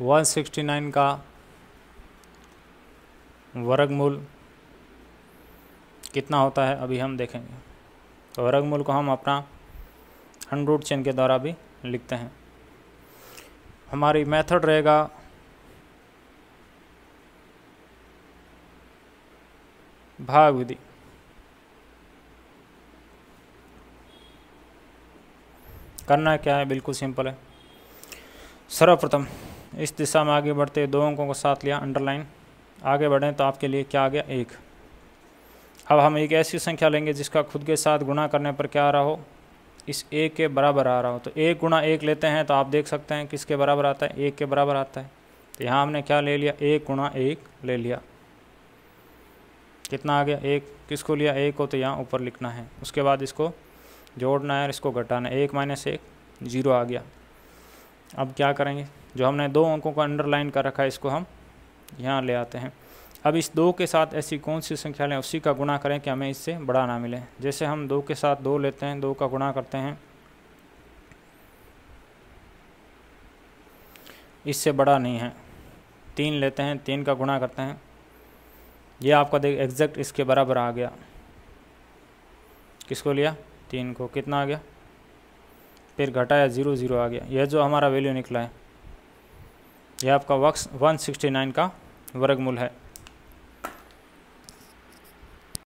169 का वर्गमूल कितना होता है अभी हम देखेंगे तो वर्गमूल को हम अपना अनरूट चेन के द्वारा भी लिखते हैं हमारी मेथड रहेगा भाग विधि करना क्या है बिल्कुल सिंपल है सर्वप्रथम इस दिशा में आगे बढ़ते दो अंकों को साथ लिया अंडरलाइन आगे बढ़ें तो आपके लिए क्या आ गया एक अब हम एक ऐसी संख्या लेंगे जिसका खुद के साथ गुणा करने पर क्या आ रहा हो इस एक के बराबर आ रहा हो तो एक गुणा एक लेते हैं तो आप देख सकते हैं किसके बराबर आता है एक के बराबर आता है तो यहाँ हमने क्या ले लिया एक गुणा एक ले लिया कितना आ गया एक किसको लिया एक को तो यहाँ ऊपर लिखना है उसके बाद इसको जोड़ना है और इसको घटाना है एक माइनस एक ज़ीरो आ गया अब क्या करेंगे जो हमने दो अंकों को अंडरलाइन कर रखा है इसको हम यहाँ ले आते हैं अब इस दो के साथ ऐसी कौन सी संख्या लें उसी का गुणा करें कि हमें इससे बड़ा ना मिले जैसे हम दो के साथ दो लेते हैं दो का गुणा करते हैं इससे बड़ा नहीं है तीन लेते हैं तीन का गुणा करते हैं ये आपका देख एग्जैक्ट इसके बराबर आ गया किसको लिया तीन को कितना आ गया फिर घटाया ज़ीरो ज़ीरो आ गया यह जो हमारा वैल्यू निकला है यह आपका वक्स 169 का वर्गमूल है